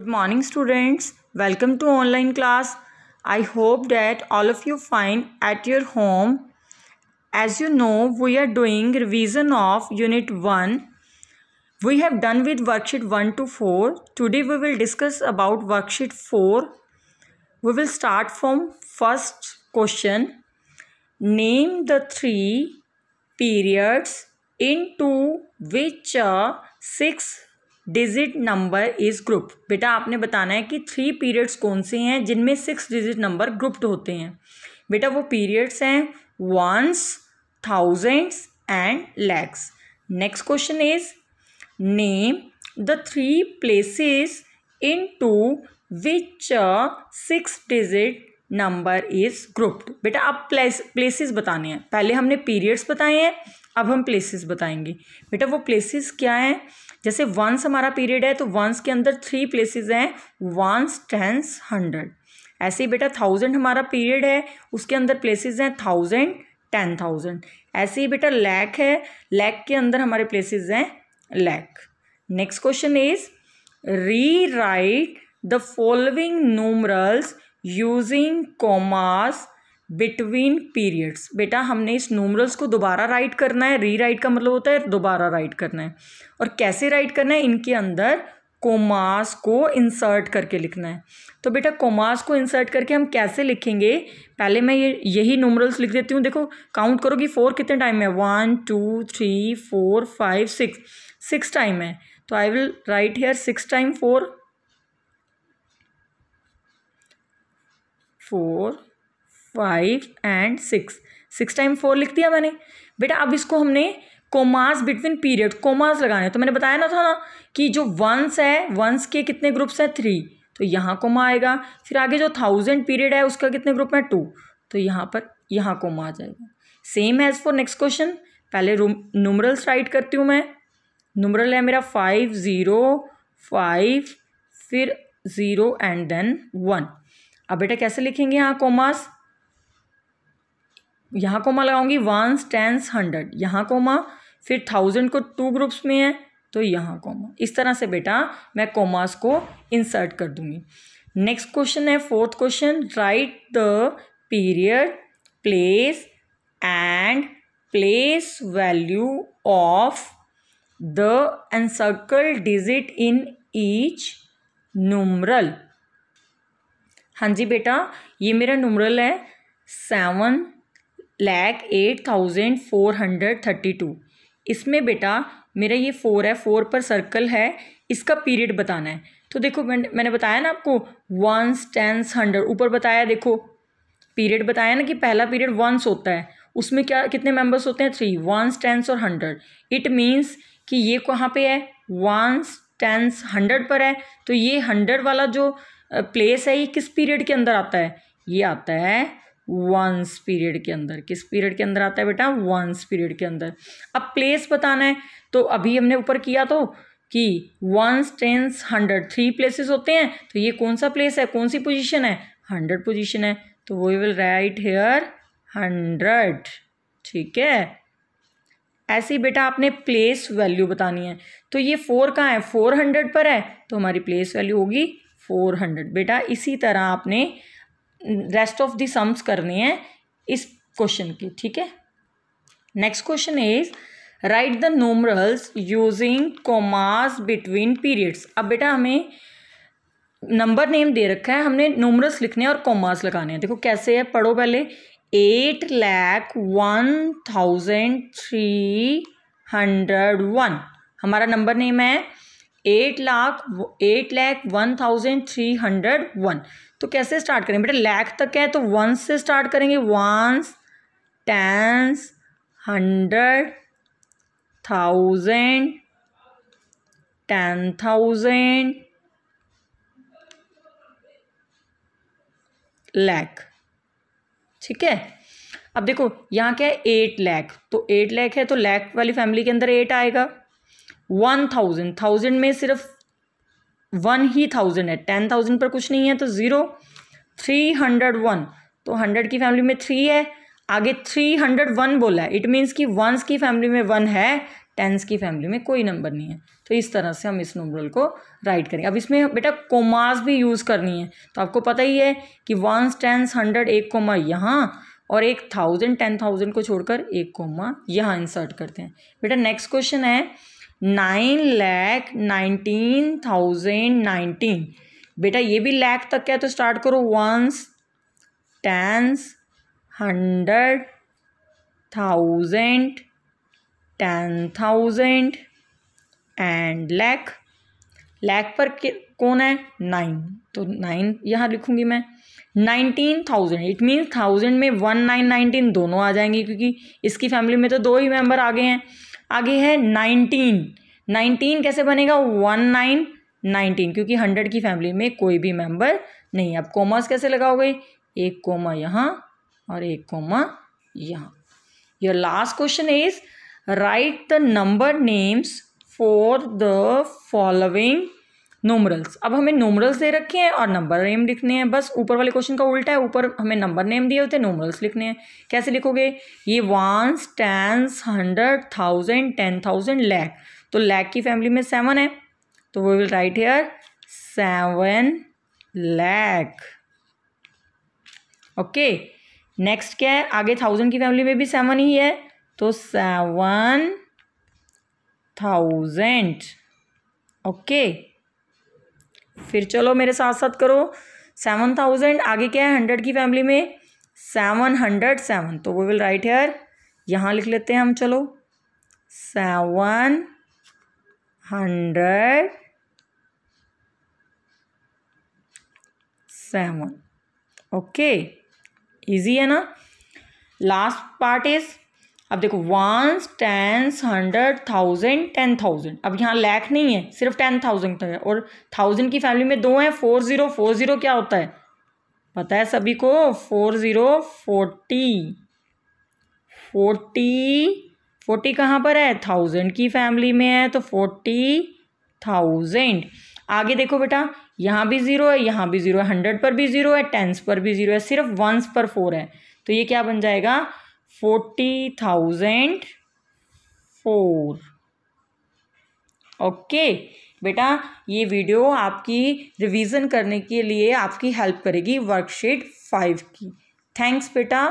Good morning students. Welcome to online class. I hope that all of you find at your home. As you know, we are doing revision of unit 1. We have done with worksheet 1 to 4. Today we will discuss about worksheet 4. We will start from first question. Name the three periods into which a uh, 6 digit number is group बेटा आपने बताना है कि three periods कौन से हैं जिनमें six digit number grouped होते हैं बेटा वो पीरियड्स हैं ones thousands and lakhs next question is name the three places into which six digit number is grouped बेटा आप प्लेस प्लेसेस बताने हैं पहले हमने पीरियड्स बताए हैं अब हम प्लेसेस बताएंगे बेटा वो प्लेसेस क्या हैं जैसे वंस हमारा पीरियड है तो वंस के अंदर थ्री प्लेसेस हैं वंस टेंस हंड्रेड ऐसे ही बेटा थाउजेंड हमारा पीरियड है उसके अंदर प्लेसेस हैं थाउजेंड टेन थाउजेंड ऐसे ही बेटा लैक है लैक के अंदर हमारे प्लेसेस हैं lakh next question is rewrite the following numerals using commas between periods बेटा हमने इस नूमरल्स को दोबारा राइट करना है री राइट का मतलब होता है दोबारा राइट करना है और कैसे राइट करना है इनके अंदर कोमास को इंसर्ट करके लिखना है तो बेटा कोमास को इंसर्ट करके हम कैसे लिखेंगे पहले मैं ये यही नूमरल्स लिख देती हूँ देखो काउंट करो कि फोर कितने टाइम है one two three four five six six time है तो I will write here six time four four five and six six time four लिख दिया मैंने बेटा अब इसको हमने कोमास बिटवीन पीरियड कोमास लगाने तो मैंने बताया ना था ना कि जो वंस है वंस के कितने ग्रुप्स हैं थ्री तो यहाँ कोमा आएगा फिर आगे जो थाउजेंड पीरियड है उसका कितने ग्रुप है टू तो यहाँ पर यहाँ कोमा आ जाएगा same as for next question पहले नुमरल्स राइट करती हूँ मैं नुमरल है मेरा फाइव ज़ीरो फाइव फिर ज़ीरो एंड देन वन अब बेटा कैसे लिखेंगे यहाँ कोमास यहाँ कोमा लगाऊंगी वंस टेंस हंड्रेड यहाँ कोमा फिर थाउजेंड को टू ग्रुप्स में है तो यहाँ कोमा इस तरह से बेटा मैं कोमास को इंसर्ट कर दूंगी नेक्स्ट क्वेश्चन है fourth question write the period place and place value of the encircle digit in each numeral हाँ जी बेटा ये मेरा नूमरल है seven lakh eight thousand four hundred thirty two इसमें बेटा मेरा ये फोर है फोर पर सर्कल है इसका पीरियड बताना है तो देखो मैंने बताया ना आपको वंस टेंस हंड्रेड ऊपर बताया देखो पीरियड बताया ना कि पहला पीरियड वंस होता है उसमें क्या कितने मेंबर्स होते हैं थ्री वंस टेंस और हंड्रेड इट मीन्स कि ये कहाँ पे है वंस टेंस हंड्रेड पर है तो ये हंड्रेड वाला जो प्लेस है ये किस पीरियड के अंदर आता है ये आता है वंस पीरियड के अंदर किस पीरियड के अंदर आता है बेटा वंस पीरियड के अंदर अब प्लेस बताना है तो अभी हमने ऊपर किया तो कि ones tens hundred three places होते हैं तो ये कौन सा प्लेस है कौन सी पोजीशन है हंड्रेड पोजीशन है तो we will write here hundred ठीक है ऐसे ही बेटा आपने प्लेस वैल्यू बतानी है तो ये फोर कहाँ है फोर हंड्रेड पर है तो हमारी प्लेस वैल्यू होगी फोर हंड्रेड बेटा इसी तरह आपने रेस्ट ऑफ दी सम्स करनी है इस क्वेश्चन की ठीक है next question is write the numerals using commas between periods अब बेटा हमें नंबर नेम दे रखा है हमने नोमरल्स लिखने और कॉमास लगाने हैं देखो कैसे है पढ़ो पहले eight lakh one thousand three hundred one हमारा नंबर नेम है eight lakh eight lakh one thousand three hundred one तो कैसे स्टार्ट करेंगे बेटा लैख तक है तो वंस से स्टार्ट करेंगे ones tens hundred thousand ten thousand lakh ठीक है अब देखो यहाँ क्या है एट लैख तो एट लैख है तो लैख वाली फैमिली के अंदर एट आएगा वन थाउजेंड थाउजेंड में सिर्फ वन ही थाउजेंड है टेन थाउजेंड पर कुछ नहीं है तो ज़ीरो थ्री हंड्रेड वन तो हंड्रेड की फैमिली में थ्री है आगे थ्री हंड्रेड वन बोला है इट मीन्स कि वंस की फैमिली में वन है टेंस की फैमिली में कोई नंबर नहीं है तो इस तरह से हम इस नंबरल को राइट करेंगे अब इसमें बेटा कोमास भी यूज़ करनी है तो आपको पता ही है कि वंस टेंस हंड्रेड एक कोमा यहाँ और एक थाउजेंड टेन थाउजेंड को छोड़कर एक कोमा यहाँ इंसर्ट करते हैं बेटा नेक्स्ट क्वेश्चन है nine lakh nineteen thousand nineteen बेटा ये भी लैख तक क्या है तो स्टार्ट करो ones tens hundred thousand ten thousand and lakh lakh पर कौन है नाइन तो नाइन यहाँ लिखूंगी मैं nineteen thousand it means thousand में वन नाइन नाइनटीन दोनों आ जाएंगे क्योंकि इसकी फैमिली में तो दो ही मेंबर आ गए हैं आगे है नाइनटीन नाइनटीन कैसे बनेगा वन नाइन नाइनटीन क्योंकि हंड्रेड की फैमिली में कोई भी मेंबर नहीं अब कोमास कैसे लगाओगे एक कोमा यहाँ और एक कोमा यहाँ your last question is write the number names for the following numerals अब हमें नोमरल्स दे रखे हैं और नंबर नेम लिखने हैं बस ऊपर वाले क्वेश्चन का उल्टा है ऊपर हमें नंबर नेम दिए होते हैं नोमरल्स लिखने हैं कैसे लिखोगे ये ones tens hundred thousand ten thousand lakh तो लैक की फैमिली में सेवन है तो we will write here seven lakh okay next क्या है आगे थाउजेंड की फैमिली में भी सेवन ही है तो सेवन थाउजेंड ओके okay. फिर चलो मेरे साथ साथ करो सेवन थाउजेंड आगे क्या है हंड्रेड की फैमिली में सेवन हंड्रेड सेवन तो वी विल राइट हेयर यहाँ लिख लेते हैं हम चलो seven hundred seven okay easy है ना लास्ट पार्ट इज़ अब देखो ones tens hundred thousand ten thousand अब यहाँ लैख नहीं है सिर्फ टेन थाउजेंड तक है और थाउजेंड की फैमिली में दो हैं फोर ज़ीरो फोर ज़ीरो क्या होता है पता है सभी को four zero forty forty forty कहाँ पर है थाउजेंड की फैमिली में है तो फोर्टी थाउजेंड आगे देखो बेटा यहाँ भी ज़ीरो है यहाँ भी ज़ीरो है हंड्रेड पर भी ज़ीरो है टेंस पर भी ज़ीरो है सिर्फ वंस पर फोर है तो ये क्या बन जाएगा फोर्टी थाउजेंड फोर ओके बेटा ये वीडियो आपकी रिवीजन करने के लिए आपकी हेल्प करेगी वर्कशीट फाइव की थैंक्स बेटा